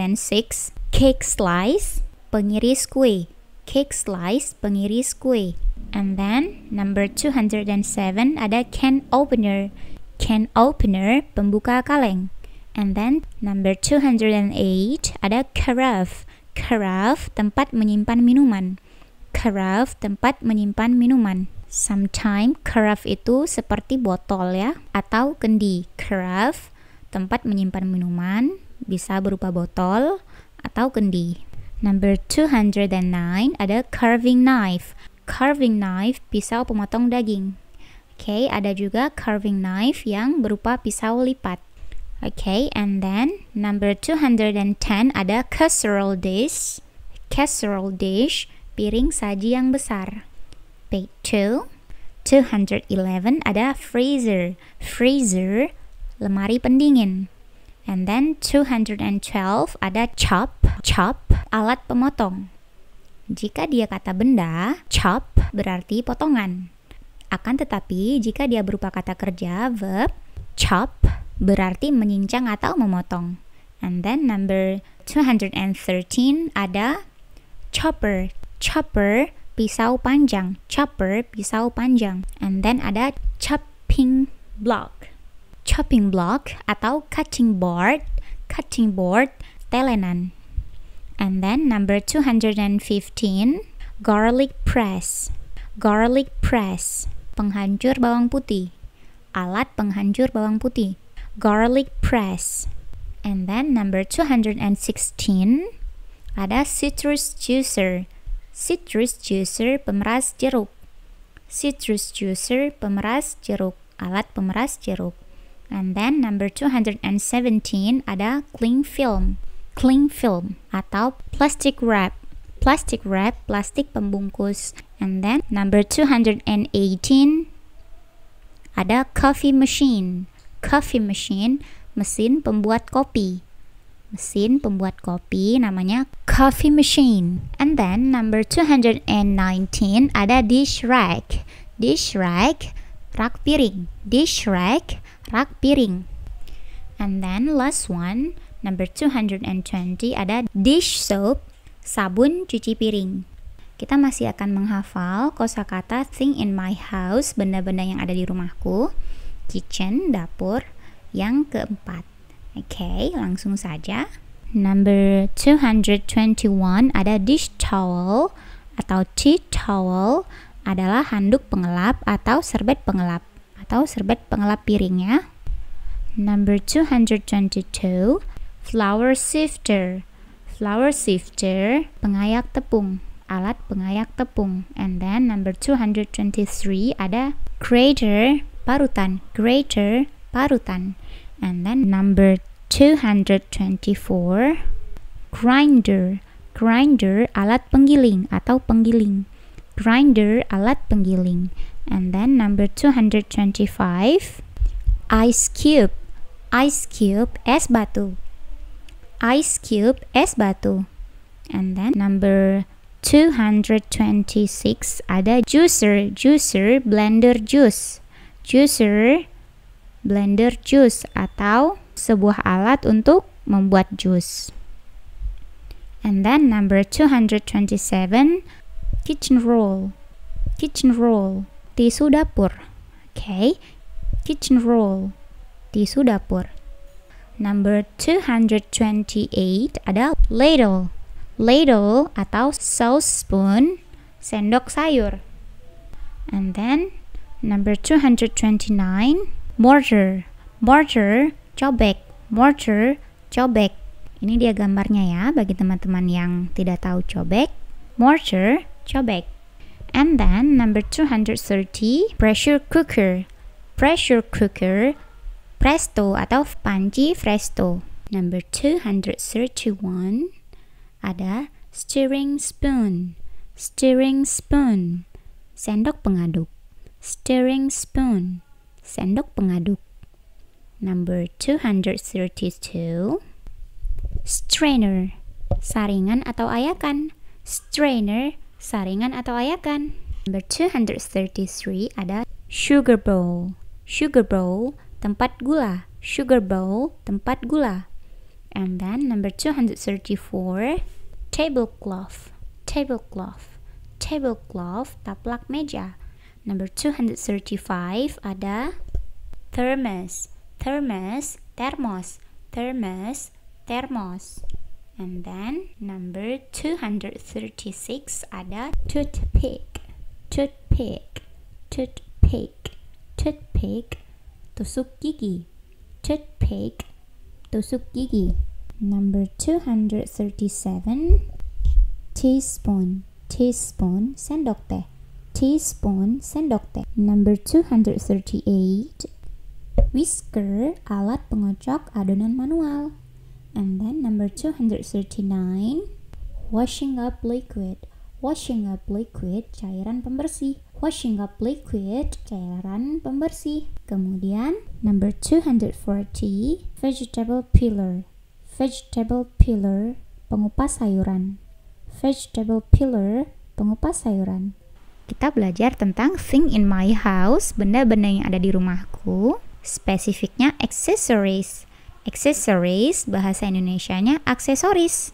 cake slice, pengiris kue, cake slice, pengiris kue. And then number 207 ada can opener. Can opener pembuka kaleng. And then number 208 ada carafe. Carafe tempat menyimpan minuman. Carafe tempat menyimpan minuman. Sometimes carafe itu seperti botol ya atau kendi. Carafe tempat menyimpan minuman bisa berupa botol atau kendi. Number 209 ada carving knife carving knife, pisau pemotong daging. Oke, okay, ada juga carving knife yang berupa pisau lipat. Oke, okay, and then number 210 ada casserole dish. Casserole dish, piring saji yang besar. Page 2. 211 ada freezer. Freezer, lemari pendingin. And then 212 ada chop, chop, alat pemotong. Jika dia kata benda, chop berarti potongan. Akan tetapi, jika dia berupa kata kerja, verb, chop berarti menyincang atau memotong. And then number 213 ada chopper. Chopper pisau panjang, chopper pisau panjang. And then ada chopping block. Chopping block atau cutting board, cutting board telenan. And then number 215, garlic press. Garlic press, penghancur bawang putih. Alat penghancur bawang putih. Garlic press. And then number 216, ada citrus juicer. Citrus juicer pemeras jeruk. Citrus juicer pemeras jeruk. Alat pemeras jeruk. And then number 217 ada cling film cling film atau plastic wrap. Plastic wrap, plastik pembungkus. And then number 218 ada coffee machine. Coffee machine, mesin pembuat kopi. Mesin pembuat kopi namanya coffee machine. And then number 219 ada dish rack. Dish rack, rak piring. Dish rack, rak piring. And then last one Number 220 ada dish soap, sabun cuci piring. Kita masih akan menghafal kosakata thing in my house, benda-benda yang ada di rumahku, kitchen, dapur. Yang keempat. Oke, okay, langsung saja. Number 221 ada dish towel atau tea towel adalah handuk pengelap atau serbet pengelap atau serbet pengelap piringnya. Number 222 flour sifter flour sifter pengayak tepung alat pengayak tepung and then number 223 ada grater parutan grater parutan and then number 224 grinder grinder alat penggiling atau penggiling grinder alat penggiling and then number 225 ice cube ice cube es batu ice cube es batu and then number 226 ada juicer juicer blender juice juicer blender juice atau sebuah alat untuk membuat jus and then number 227 kitchen roll kitchen roll tisu dapur okay kitchen roll tisu dapur Number 228 ada ladle. Ladle atau sauce spoon, sendok sayur. And then number 229 mortar. Mortar, cobek. Mortar, cobek. Ini dia gambarnya ya bagi teman-teman yang tidak tahu cobek. Mortar, cobek. And then number 230 pressure cooker. Pressure cooker Presto atau Panci Presto. Number 231 ada stirring spoon, stirring spoon, sendok pengaduk, stirring spoon, sendok pengaduk. Number 232 strainer, saringan atau ayakan, strainer, saringan atau ayakan. Number 233 ada sugar bowl, sugar bowl, tempat gula, sugar bowl, tempat gula. And then number 234, tablecloth, tablecloth, tablecloth, taplak meja. Number 235 ada thermos, thermos, thermos, thermos, thermos. And then number 236 ada toothpick, toothpick, toothpick, toothpick, tusuk gigi toothpick tusuk gigi number 237 teaspoon teaspoon sendok teh teaspoon sendok teh number 238 whisker alat pengocok adonan manual and then number 239 washing up liquid washing up liquid cairan pembersih washing up liquid, cairan pembersih. Kemudian, number 240, vegetable peeler. Vegetable peeler, pengupas sayuran. Vegetable peeler, pengupas sayuran. Kita belajar tentang thing in my house, benda-benda yang ada di rumahku, spesifiknya accessories. Accessories, bahasa Indonesianya aksesoris.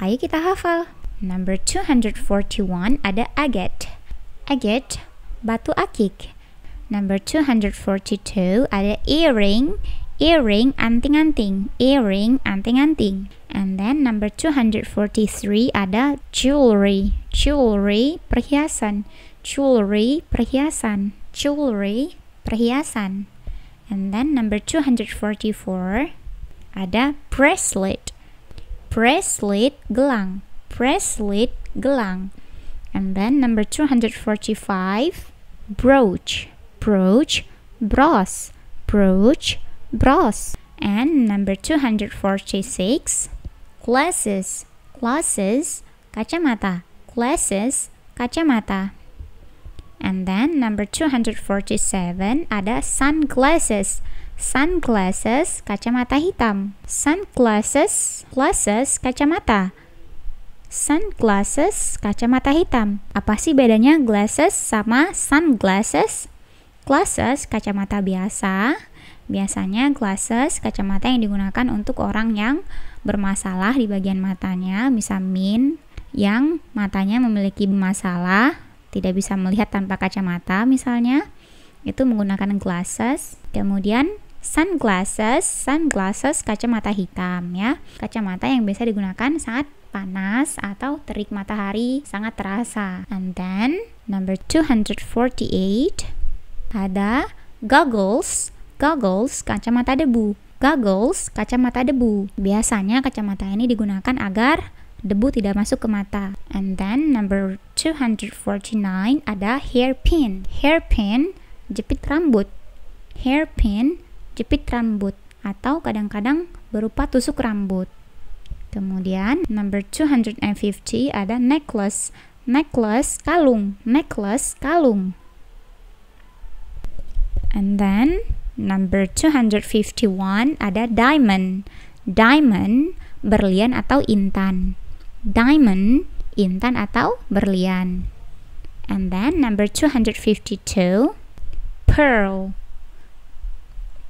Ayo kita hafal. Number 241 ada agate. agate batu akik. Number 242 ada earring, earring anting-anting, earring anting-anting. And then number 243 ada jewelry, jewelry perhiasan, jewelry perhiasan, jewelry perhiasan. And then number 244 ada bracelet, bracelet gelang, bracelet gelang and then number 245 brooch brooch bros brooch bros and number 246 glasses glasses kacamata glasses kacamata and then number 247 ada sunglasses sunglasses kacamata hitam sunglasses glasses kacamata sunglasses, kacamata hitam. Apa sih bedanya glasses sama sunglasses? Glasses, kacamata biasa. Biasanya glasses, kacamata yang digunakan untuk orang yang bermasalah di bagian matanya, bisa min, yang matanya memiliki masalah, tidak bisa melihat tanpa kacamata misalnya, itu menggunakan glasses. Kemudian sunglasses, sunglasses kacamata hitam ya. Kacamata yang biasa digunakan saat panas atau terik matahari sangat terasa. And then number 248 ada goggles, goggles kacamata debu. Goggles kacamata debu. Biasanya kacamata ini digunakan agar debu tidak masuk ke mata. And then number 249 ada hairpin. Hairpin jepit rambut. Hairpin jepit rambut atau kadang-kadang berupa tusuk rambut. Kemudian number 250 ada necklace. Necklace kalung, necklace kalung. And then number 251 ada diamond. Diamond berlian atau intan. Diamond intan atau berlian. And then number 252 pearl.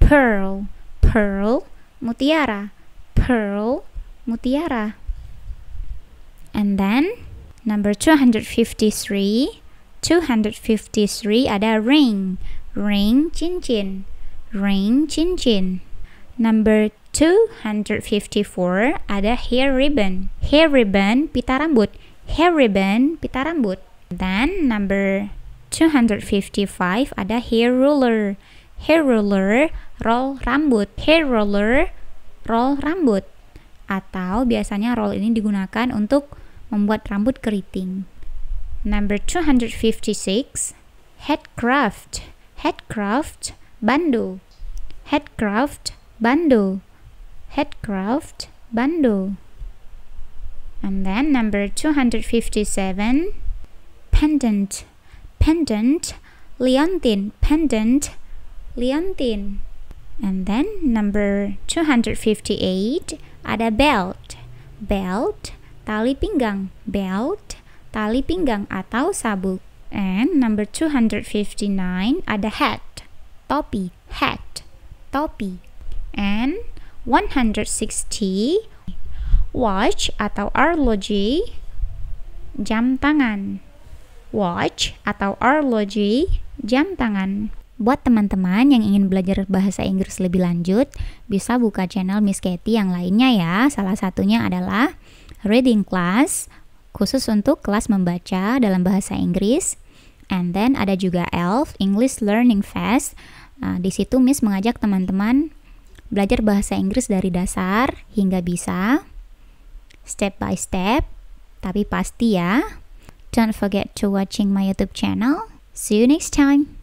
Pearl, pearl mutiara. Pearl mutiara. And then number 253, 253 ada ring, ring cincin, ring cincin. Number 254 ada hair ribbon, hair ribbon pita rambut, hair ribbon pita rambut. Then number 255 ada hair ruler, hair ruler roll rambut, hair roller roll rambut atau biasanya roll ini digunakan untuk membuat rambut keriting. Number 256, headcraft. Headcraft bando. Headcraft bando. Headcraft bando. And then number 257, pendant. Pendant liontin pendant liontin. and then number 258 ada belt, belt, tali pinggang, belt, tali pinggang atau sabuk. And number 259 ada hat, topi, hat, topi. And 160 watch atau arloji, jam tangan. Watch atau arloji, jam tangan. Buat teman-teman yang ingin belajar bahasa Inggris lebih lanjut, bisa buka channel Miss Katy yang lainnya ya. Salah satunya adalah Reading Class, khusus untuk kelas membaca dalam bahasa Inggris. And then ada juga ELF, English Learning Fest. Nah, di situ Miss mengajak teman-teman belajar bahasa Inggris dari dasar hingga bisa, step by step, tapi pasti ya. Don't forget to watching my YouTube channel. See you next time.